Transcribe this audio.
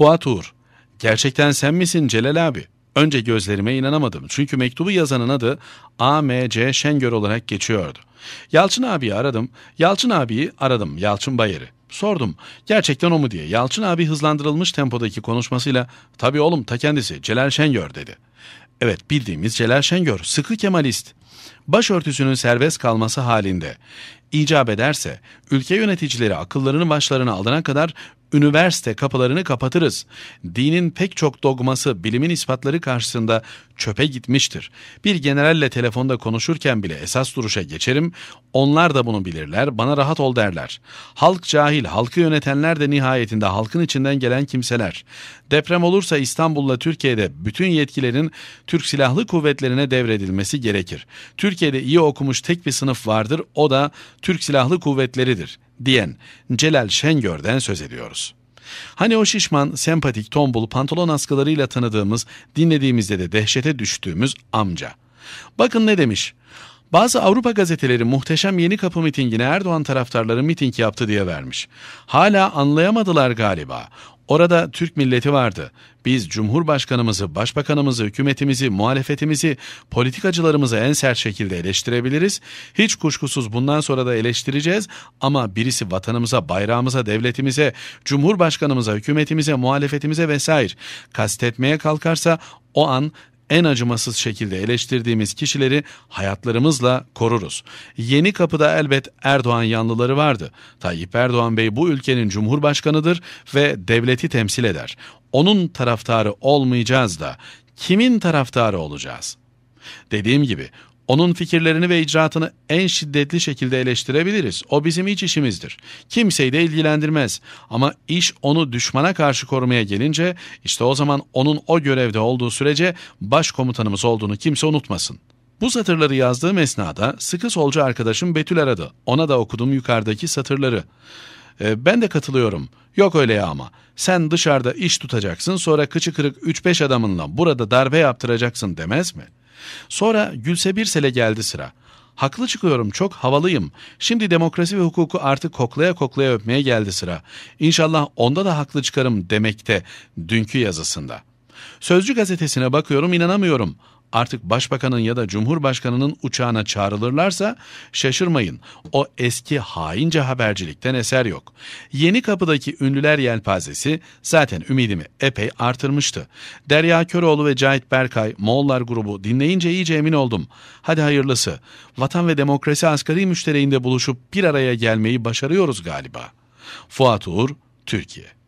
Fuat Uğur. Gerçekten sen misin Celal abi? Önce gözlerime inanamadım çünkü mektubu yazanın adı A.M.C. Şengör olarak geçiyordu. Yalçın abiyi aradım. Yalçın abiyi aradım. Yalçın Bayer'i. Sordum. Gerçekten o mu diye. Yalçın abi hızlandırılmış tempodaki konuşmasıyla tabii oğlum ta kendisi Celal Şengör dedi. Evet bildiğimiz Celal Şengör sıkı kemalist. Başörtüsünün serbest kalması halinde icap ederse ülke yöneticileri akıllarını başlarına alana kadar üniversite kapılarını kapatırız. Dinin pek çok dogması bilimin ispatları karşısında çöpe gitmiştir. Bir generalle telefonda konuşurken bile esas duruşa geçerim. Onlar da bunu bilirler, bana rahat ol derler. Halk cahil, halkı yönetenler de nihayetinde halkın içinden gelen kimseler. Deprem olursa İstanbul'la Türkiye'de bütün yetkilerin Türk Silahlı Kuvvetlerine devredilmesi gerekir. Türkiye'de iyi okumuş tek bir sınıf vardır, o da Türk Silahlı Kuvvetleridir diyen Celal Şengör'den söz ediyoruz. Hani o şişman, sempatik, tombul, pantolon askılarıyla tanıdığımız, dinlediğimizde de dehşete düştüğümüz amca. Bakın ne demiş. Bazı Avrupa gazeteleri muhteşem Yeni Kapı mitingine Erdoğan taraftarları miting yaptı diye vermiş. Hala anlayamadılar galiba. Orada Türk milleti vardı. Biz Cumhurbaşkanımızı, Başbakanımızı, hükümetimizi, muhalefetimizi, politikacılarımızı en sert şekilde eleştirebiliriz. Hiç kuşkusuz bundan sonra da eleştireceğiz ama birisi vatanımıza, bayrağımıza, devletimize, Cumhurbaşkanımıza, hükümetimize, muhalefetimize vesaire kastetmeye kalkarsa o an en acımasız şekilde eleştirdiğimiz kişileri hayatlarımızla koruruz. Yeni kapıda elbet Erdoğan yanlıları vardı. Tayyip Erdoğan Bey bu ülkenin cumhurbaşkanıdır ve devleti temsil eder. Onun taraftarı olmayacağız da kimin taraftarı olacağız? Dediğim gibi onun fikirlerini ve icraatını en şiddetli şekilde eleştirebiliriz. O bizim iç işimizdir. Kimseyi de ilgilendirmez. Ama iş onu düşmana karşı korumaya gelince işte o zaman onun o görevde olduğu sürece başkomutanımız olduğunu kimse unutmasın. Bu satırları yazdığım esnada sıkı solcu arkadaşım Betül aradı. Ona da okudum yukarıdaki satırları. E, ben de katılıyorum. Yok öyle ya ama. Sen dışarıda iş tutacaksın sonra kıçı kırık 3-5 adamınla burada darbe yaptıracaksın demez mi?'' Sonra Gülse Birsel'e geldi sıra. Haklı çıkıyorum, çok havalıyım. Şimdi demokrasi ve hukuku artık koklaya koklaya öpmeye geldi sıra. İnşallah onda da haklı çıkarım demekte dünkü yazısında. Sözcü gazetesine bakıyorum inanamıyorum artık başbakanın ya da cumhurbaşkanının uçağına çağrılırlarsa şaşırmayın. O eski haince habercilikten eser yok. Yeni kapıdaki ünlüler yelpazesi zaten ümidimi epey artırmıştı. Derya Köroğlu ve Cahit Berkay Moğollar grubu dinleyince iyice emin oldum. Hadi hayırlısı. Vatan ve demokrasi asgari müştereğinde buluşup bir araya gelmeyi başarıyoruz galiba. Fuat Uğur, Türkiye